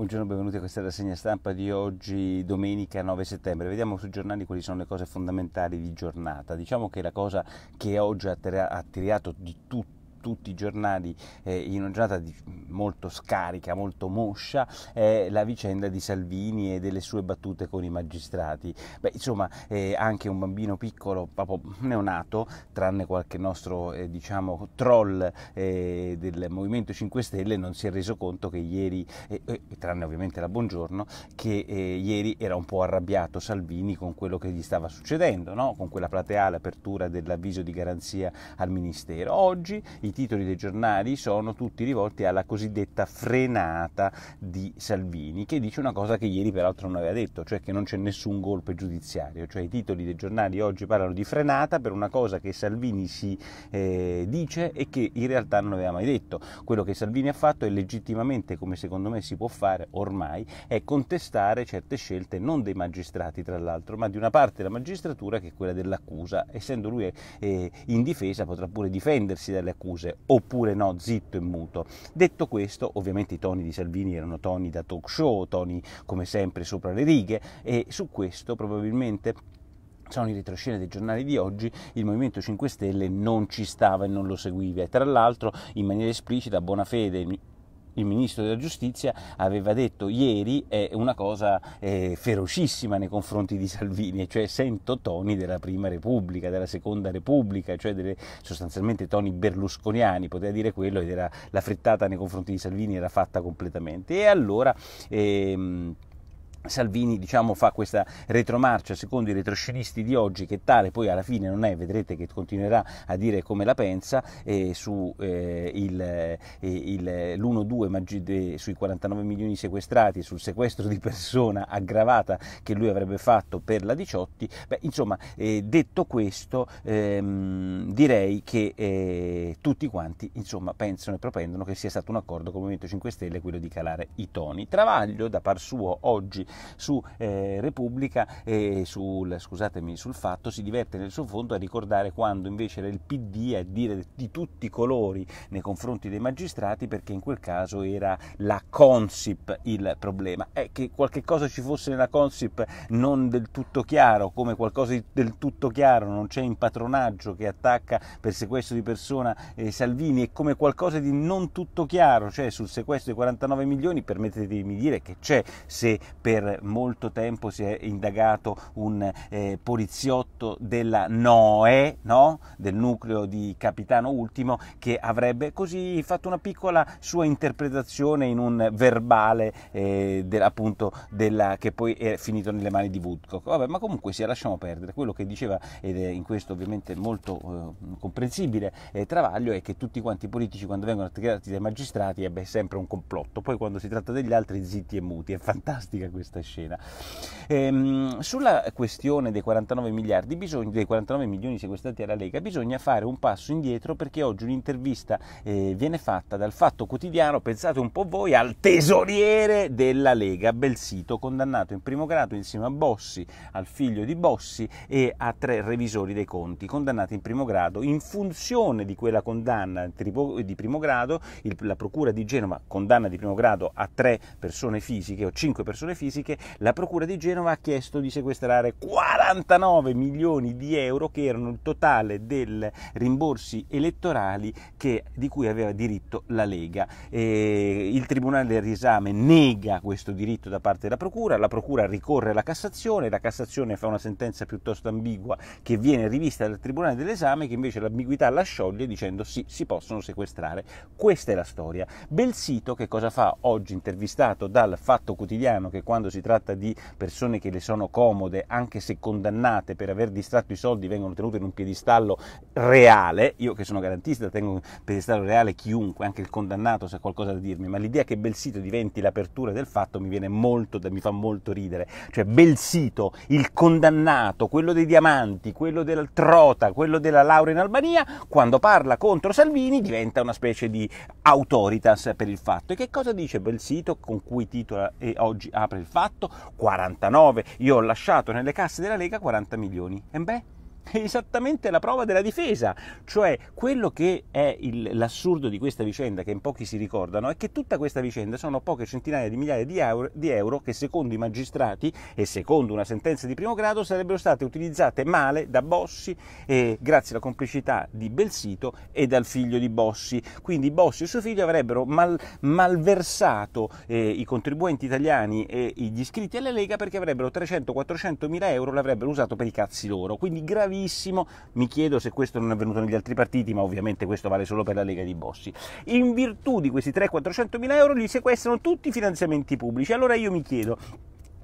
Buongiorno, benvenuti a questa rassegna stampa di oggi, domenica 9 settembre. Vediamo sui giornali quali sono le cose fondamentali di giornata. Diciamo che la cosa che oggi ha attirato di tutto tutti i giornali eh, in una giornata molto scarica, molto moscia, è la vicenda di Salvini e delle sue battute con i magistrati. Beh, insomma, eh, anche un bambino piccolo, proprio neonato, tranne qualche nostro eh, diciamo, troll eh, del Movimento 5 Stelle, non si è reso conto che ieri, eh, tranne ovviamente la Buongiorno, che ieri era un po' arrabbiato Salvini con quello che gli stava succedendo, no? con quella plateale apertura dell'avviso di garanzia al Ministero. Oggi, i titoli dei giornali sono tutti rivolti alla cosiddetta frenata di Salvini, che dice una cosa che ieri peraltro non aveva detto, cioè che non c'è nessun golpe giudiziario, cioè i titoli dei giornali oggi parlano di frenata per una cosa che Salvini si eh, dice e che in realtà non aveva mai detto. Quello che Salvini ha fatto è legittimamente, come secondo me si può fare ormai, è contestare certe scelte non dei magistrati tra l'altro, ma di una parte della magistratura che è quella dell'accusa. Essendo lui eh, in difesa potrà pure difendersi dalle accuse scuse oppure no, zitto e muto. Detto questo, ovviamente i toni di Salvini erano toni da talk show, toni come sempre sopra le righe e su questo probabilmente sono i retroscena dei giornali di oggi, il Movimento 5 Stelle non ci stava e non lo seguiva. E tra l'altro, in maniera esplicita, buona fede il ministro della giustizia aveva detto ieri è una cosa eh, ferocissima nei confronti di Salvini, cioè sento toni della prima repubblica, della seconda repubblica, cioè delle, sostanzialmente toni berlusconiani, poteva dire quello ed era la frittata nei confronti di Salvini era fatta completamente. E allora ehm, Salvini diciamo, fa questa retromarcia secondo i retroscenisti di oggi che tale poi alla fine non è, vedrete che continuerà a dire come la pensa eh, su, eh, il, eh, il, eh, l'1-2 sui 49 milioni sequestrati, sul sequestro di persona aggravata che lui avrebbe fatto per la 18, Beh, insomma eh, detto questo ehm, direi che eh, tutti quanti insomma, pensano e propendono che sia stato un accordo con il Movimento 5 Stelle quello di calare i toni. Travaglio da par suo oggi su eh, Repubblica e sul, scusatemi, sul fatto si diverte nel suo fondo a ricordare quando invece era il PD a dire di tutti i colori nei confronti dei magistrati perché in quel caso era la Consip il problema. È che qualche cosa ci fosse nella Consip non del tutto chiaro, come qualcosa di del tutto chiaro non c'è impatronaggio che attacca per sequestro di persona eh, Salvini e come qualcosa di non tutto chiaro, cioè sul sequestro di 49 milioni, permettetemi di dire che c'è se per per molto tempo si è indagato un eh, poliziotto della NOE, no? del nucleo di Capitano Ultimo, che avrebbe così fatto una piccola sua interpretazione in un verbale eh, del, appunto della, che poi è finito nelle mani di Woodcock. Vabbè, ma comunque sia, lasciamo perdere. Quello che diceva, ed è in questo ovviamente molto eh, comprensibile, eh, Travaglio è che tutti quanti i politici quando vengono attaccati dai magistrati è sempre un complotto. Poi quando si tratta degli altri zitti e muti, è fantastica questa questa scena. Ehm, sulla questione dei 49 miliardi, bisogna, dei 49 milioni sequestrati alla Lega, bisogna fare un passo indietro perché oggi un'intervista eh, viene fatta dal Fatto Quotidiano, pensate un po' voi, al tesoriere della Lega, Belsito, condannato in primo grado insieme a Bossi, al figlio di Bossi e a tre revisori dei conti, condannati in primo grado in funzione di quella condanna di primo grado, il, la Procura di Genova condanna di primo grado a tre persone fisiche o cinque persone fisiche, fisiche, la Procura di Genova ha chiesto di sequestrare 49 milioni di euro che erano il totale dei rimborsi elettorali che, di cui aveva diritto la Lega. E il Tribunale del Riesame nega questo diritto da parte della Procura, la Procura ricorre alla Cassazione, la Cassazione fa una sentenza piuttosto ambigua che viene rivista dal Tribunale dell'Esame che invece l'ambiguità la scioglie dicendo sì, si possono sequestrare. Questa è la storia. Belsito che cosa fa oggi intervistato dal Fatto Quotidiano che quando si tratta di persone che le sono comode, anche se condannate per aver distratto i soldi, vengono tenute in un piedistallo reale, io che sono garantista tengo in piedistallo reale chiunque, anche il condannato se ha qualcosa da dirmi, ma l'idea che Belsito diventi l'apertura del fatto mi viene molto, mi fa molto ridere, cioè Belsito, il condannato, quello dei diamanti, quello del trota, quello della laurea in Albania, quando parla contro Salvini diventa una specie di autoritas per il fatto. E che cosa dice Belsito con cui titola e oggi apre il fatto? fatto? 49. Io ho lasciato nelle casse della Lega 40 milioni. E beh, esattamente la prova della difesa, cioè quello che è il, l'assurdo di questa vicenda che in pochi si ricordano è che tutta questa vicenda sono poche centinaia di migliaia di euro, di euro che secondo i magistrati e secondo una sentenza di primo grado sarebbero state utilizzate male da Bossi eh, grazie alla complicità di Belsito e dal figlio di Bossi, quindi Bossi e suo figlio avrebbero mal, malversato eh, i contribuenti italiani e gli iscritti alla Lega perché avrebbero 300-400 mila euro l'avrebbero usato per i cazzi loro, quindi gravissimo altissimo, mi chiedo se questo non è avvenuto negli altri partiti, ma ovviamente questo vale solo per la Lega di Bossi. In virtù di questi 300-400 mila euro gli sequestrano tutti i finanziamenti pubblici, allora io mi chiedo,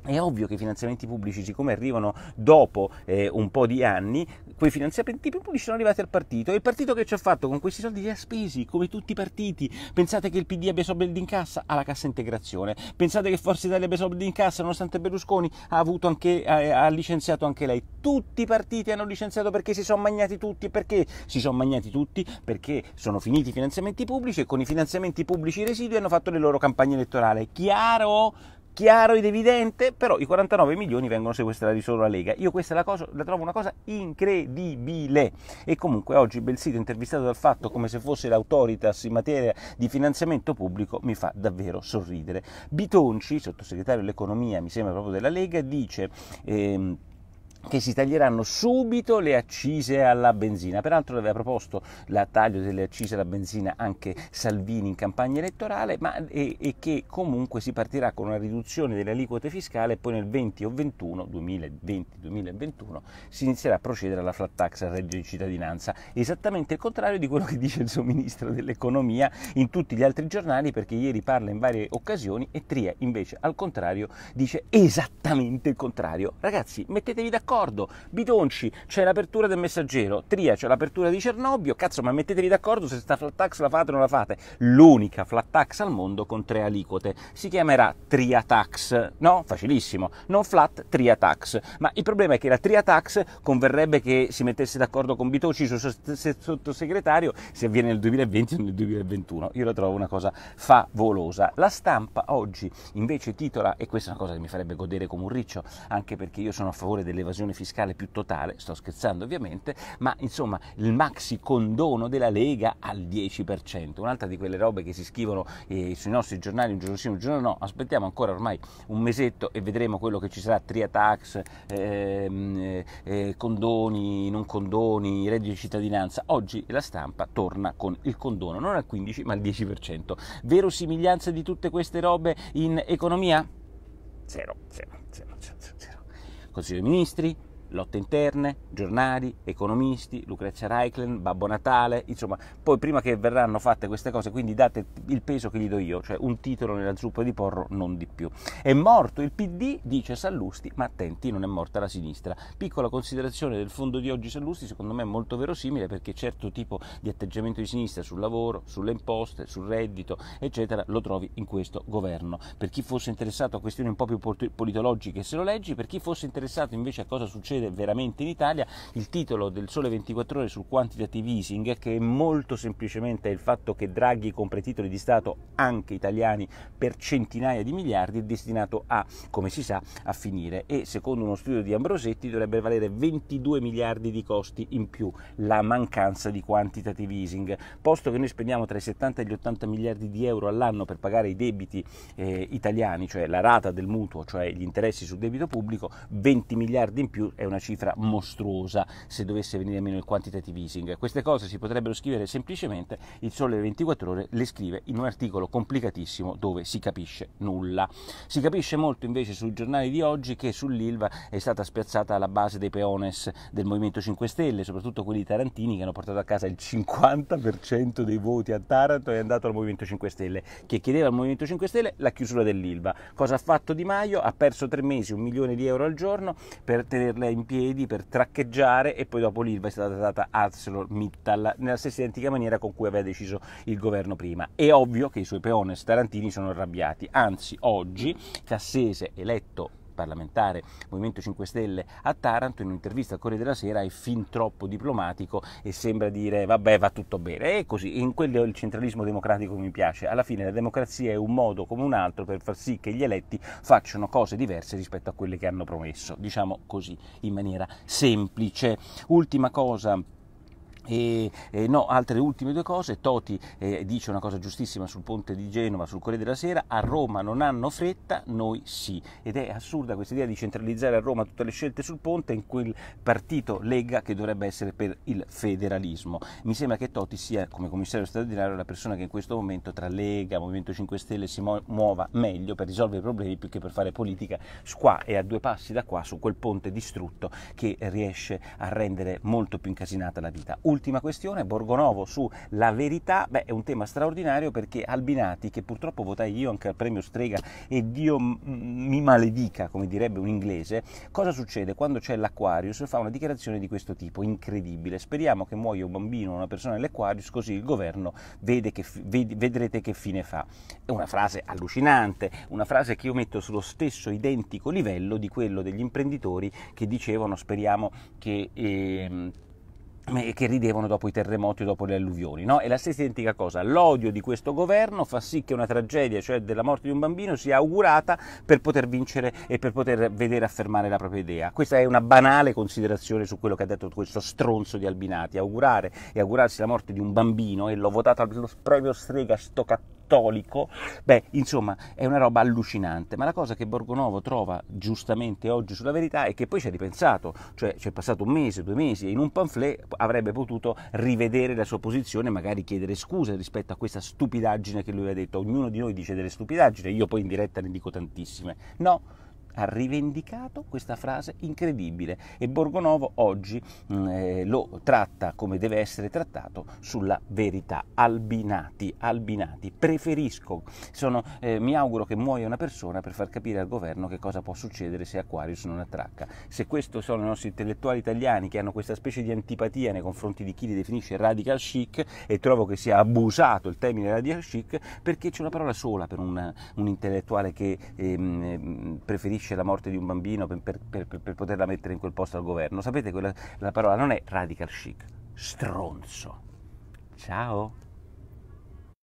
è ovvio che i finanziamenti pubblici, siccome arrivano dopo eh, un po' di anni, quei finanziamenti pubblici sono arrivati al partito e il partito che ci ha fatto con questi soldi li ha spesi come tutti i partiti pensate che il PD abbia soldi in cassa alla cassa integrazione pensate che Forza Italia abbia soldi in cassa nonostante Berlusconi ha, anche, ha, licenziato anche lei tutti i partiti hanno licenziato perché si sono magnati tutti perché si sono magnati tutti perché sono finiti i finanziamenti pubblici e con i finanziamenti pubblici residui hanno fatto le loro campagne elettorali chiaro? chiaro ed evidente, però i 49 milioni vengono sequestrati solo alla Lega. Io questa la, cosa, la trovo una cosa incredibile. E comunque oggi Belsito intervistato dal fatto come se fosse l'autoritas in materia di finanziamento pubblico mi fa davvero sorridere. Bitonci, sottosegretario dell'economia, mi sembra proprio della Lega, dice... Ehm, che si taglieranno subito le accise alla benzina. Peraltro aveva proposto la taglio delle accise alla benzina anche Salvini in campagna elettorale, ma e, e che comunque si partirà con una riduzione delle aliquote fiscali e poi nel 20 o 21, 2020-2021, si inizierà a procedere alla flat tax al reddito di cittadinanza. Esattamente il contrario di quello che dice il suo ministro dell'economia in tutti gli altri giornali, perché ieri parla in varie occasioni e Tria invece al contrario dice esattamente il contrario. Ragazzi, mettetevi d'accordo d'accordo, Bitonci c'è l'apertura del messaggero, Tria c'è l'apertura di Cernobbio, cazzo ma mettetevi d'accordo se sta flat tax la fate o non la fate, l'unica flat tax al mondo con tre aliquote, si chiamerà Tria Tax, no? Facilissimo, non flat Tria Tax, ma il problema è che la Tria Tax converrebbe che si mettesse d'accordo con Bitonci suo sottosegretario se avviene nel 2020 o nel 2021, io la trovo una cosa favolosa. La stampa oggi invece titola, e questa è una cosa che mi farebbe godere come un riccio, anche perché io sono a favore dell'evasione un'evasione fiscale più totale, sto scherzando ovviamente, ma insomma il maxi condono della Lega al 10%, un'altra di quelle robe che si scrivono eh, sui nostri giornali un giorno sì, un giorno no, aspettiamo ancora ormai un mesetto e vedremo quello che ci sarà, triatax, ehm, eh, eh, condoni, non condoni, reddito di cittadinanza, oggi la stampa torna con il condono, non al 15 ma al 10%, verosimiglianza di tutte queste robe in economia? Zero, zero. Consiglio dei Ministri, lotte interne, giornali, economisti, Lucrezia Reichlen, Babbo Natale, insomma, poi prima che verranno fatte queste cose, quindi date il peso che gli do io, cioè un titolo nella zuppa di porro, non di più. È morto il PD, dice Sallusti, ma attenti, non è morta la sinistra. Piccola considerazione del fondo di oggi Sallusti, secondo me è molto verosimile perché certo tipo di atteggiamento di sinistra sul lavoro, sulle imposte, sul reddito, eccetera, lo trovi in questo governo. Per chi fosse interessato a questioni un po' più politologiche se lo leggi, per chi fosse interessato invece a cosa succede succede veramente in Italia, il titolo del Sole 24 ore sul quantitative easing, che è molto semplicemente il fatto che Draghi compra titoli di Stato anche italiani per centinaia di miliardi, è destinato a, come si sa, a finire e secondo uno studio di Ambrosetti dovrebbe valere 22 miliardi di costi in più la mancanza di quantitative easing, posto che noi spendiamo tra i 70 e gli 80 miliardi di euro all'anno per pagare i debiti eh, italiani, cioè la rata del mutuo, cioè gli interessi sul debito pubblico, 20 miliardi in più è una cifra mostruosa se dovesse venire meno il quantitative easing. Queste cose si potrebbero scrivere semplicemente, il Sole 24 Ore le scrive in un articolo complicatissimo dove si capisce nulla. Si capisce molto invece sui giornali di oggi che sull'ILVA è stata spiazzata la base dei peones del Movimento 5 Stelle, soprattutto quelli tarantini che hanno portato a casa il 50% dei voti a Taranto e è andato al Movimento 5 Stelle, che chiedeva al Movimento 5 Stelle la chiusura dell'ILVA. Cosa ha fatto Di Maio? Ha perso tre mesi un milione di euro al giorno per tenerla in in piedi per traccheggiare e poi dopo l'ILVA è stata data ArcelorMittal nella stessa identica maniera con cui aveva deciso il governo prima. È ovvio che i suoi peones tarantini sono arrabbiati, anzi oggi Cassese, eletto parlamentare Movimento 5 Stelle a Taranto in un'intervista al Corriere della Sera è fin troppo diplomatico e sembra dire vabbè va tutto bene e così in quello il centralismo democratico mi piace alla fine la democrazia è un modo come un altro per far sì che gli eletti facciano cose diverse rispetto a quelle che hanno promesso diciamo così in maniera semplice ultima cosa e, eh, no, altre ultime due cose, Toti eh, dice una cosa giustissima sul ponte di Genova, sul Corriere della Sera, a Roma non hanno fretta, noi sì. Ed è assurda questa idea di centralizzare a Roma tutte le scelte sul ponte in quel partito Lega che dovrebbe essere per il federalismo. Mi sembra che Toti sia, come commissario straordinario, la persona che in questo momento tra Lega, Movimento 5 Stelle si muova meglio per risolvere i problemi più che per fare politica qua e a due passi da qua su quel ponte distrutto che riesce a rendere molto più incasinata la vita ultima questione, Borgonovo su La Verità, beh, è un tema straordinario perché Albinati, che purtroppo votai io anche al premio Strega e Dio mi maledica, come direbbe un inglese, cosa succede quando c'è l'Aquarius? Fa una dichiarazione di questo tipo, incredibile. Speriamo che muoia un bambino o una persona nell'Aquarius, così il governo vede che, ved- vedrete che fine fa. È una frase allucinante, una frase che io metto sullo stesso identico livello di quello degli imprenditori che dicevano speriamo che... Eh, che ridevano dopo i terremoti o dopo le alluvioni. No? È la stessa identica cosa. L'odio di questo governo fa sì che una tragedia, cioè della morte di un bambino, sia augurata per poter vincere e per poter vedere affermare la propria idea. Questa è una banale considerazione su quello che ha detto questo stronzo di Albinati. Augurare e augurarsi la morte di un bambino e l'ho votato al proprio strega sto cattivo cattolico, beh, insomma, è una roba allucinante. Ma la cosa che Borgonovo trova giustamente oggi sulla verità è che poi ci ha ripensato, cioè ci è passato un mese, due mesi, e in un pamphlet avrebbe potuto rivedere la sua posizione, magari chiedere scuse rispetto a questa stupidaggine che lui aveva detto. Ognuno di noi dice delle stupidaggini, io poi in diretta ne dico tantissime. No, ha rivendicato questa frase incredibile e Borgonovo oggi mm, eh, lo tratta come deve essere trattato sulla verità. Albinati, albinati, preferisco, sono, eh, mi auguro che muoia una persona per far capire al governo che cosa può succedere se Aquarius non attracca. Se questi sono i nostri intellettuali italiani che hanno questa specie di antipatia nei confronti di chi li definisce radical chic e trovo che sia abusato il termine radical chic perché c'è una parola sola per un, un intellettuale che ehm, preferisce rapisce la morte di un bambino per, per, per, per poterla mettere in quel posto al governo. Sapete, quella, la parola non è radical chic, stronzo. Ciao.